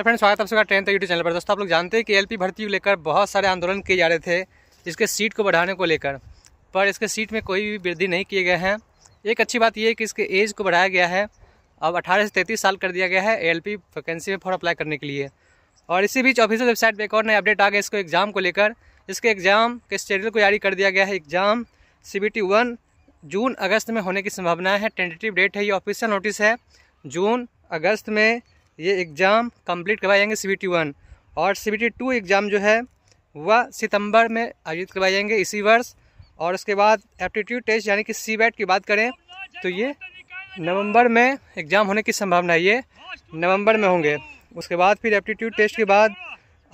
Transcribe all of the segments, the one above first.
तो फ्रेंड स्वागत है आप सबका ट्रेन तक यूट्यूब चैनल पर दोस्तों आप लोग जानते हैं कि एलपी भर्ती को लेकर बहुत सारे आंदोलन किए जा रहे थे इसके सीट को बढ़ाने को लेकर पर इसके सीट में कोई भी वृद्धि नहीं किए गए हैं एक अच्छी बात यह है कि इसके एज को बढ़ाया गया है अब अठारह से तैंतीस साल कर दिया गया है एल पी वैकेंसी में फॉर अप्लाई करने के लिए और इसी बीच ऑफिशियल वेबसाइट पर एक और नया अपडेट आ गया इसको एग्ज़ाम को लेकर इसके एग्ज़ाम के शेड्यूल को जारी कर दिया गया है exam C B T one जून अगस्त में होने की संभावना है टेंटेटिव डेट है ये ऑफिशियल नोटिस है जून अगस्त में ये एग्ज़ाम कंप्लीट करवाए जाएंगे सी वन और सी टू एग्ज़ाम जो है वह सितंबर में आयोजित करवाए जाएंगे इसी वर्ष और उसके बाद एप्टीट्यूड टेस्ट यानी कि सी की बात करें तो ये नवंबर में एग्ज़ाम होने की संभावना है ये नवंबर में होंगे उसके बाद फिर एप्टीट्यूड टेस्ट के बाद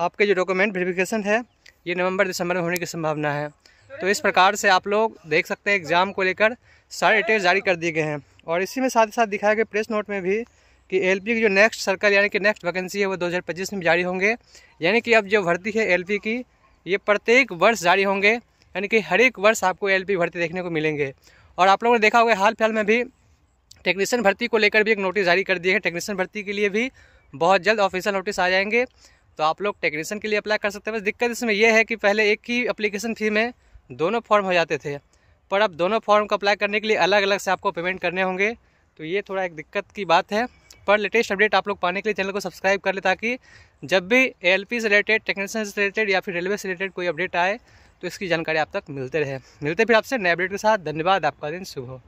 आपके जो डॉक्यूमेंट वेरीफिकेशन है ये नवंबर दिसंबर में होने की संभावना है तो इस प्रकार से आप लोग देख सकते हैं एग्ज़ाम को लेकर सारे डेटेज जारी कर दिए गए हैं और इसी में साथ ही साथ दिखाया गया प्रेस नोट में भी कि एलपी की जो नेक्स्ट सर्कल यानी कि नेक्स्ट वैकेंसी है वो 2025 में जारी होंगे यानी कि अब जो भर्ती है एलपी की ये प्रत्येक वर्ष जारी होंगे यानी कि हर एक वर्ष आपको एलपी भर्ती देखने को मिलेंगे और आप लोगों ने देखा होगा हाल फिलहाल में भी टेक्नीशियन भर्ती को लेकर भी एक नोटिस जारी कर दिए हैं टेक्नीशियन भर्ती के लिए भी बहुत जल्द ऑफिशियल नोटिस आ जाएंगे तो आप लोग टेक्नीशियन के लिए अप्लाई कर सकते हैं बस दिक्कत इसमें यह है कि पहले एक ही अप्लीकेशन फ़ी में दोनों फॉर्म हो जाते थे पर अब दोनों फॉर्म को अप्लाई करने के लिए अलग अलग से आपको पेमेंट करने होंगे तो ये थोड़ा एक दिक्कत की बात है पर लेटेस्ट अपडेट आप लोग पाने के लिए चैनल को सब्सक्राइब कर ले ताकि जब भी ए से रिलेटेड टेक्नीशियन से रिलेटेड या फिर रेलवे से रिलेटेड कोई अपडेट आए तो इसकी जानकारी आप तक मिलते रहे मिलते फिर आपसे नए अपडेट के साथ धन्यवाद आपका दिन शुभ हो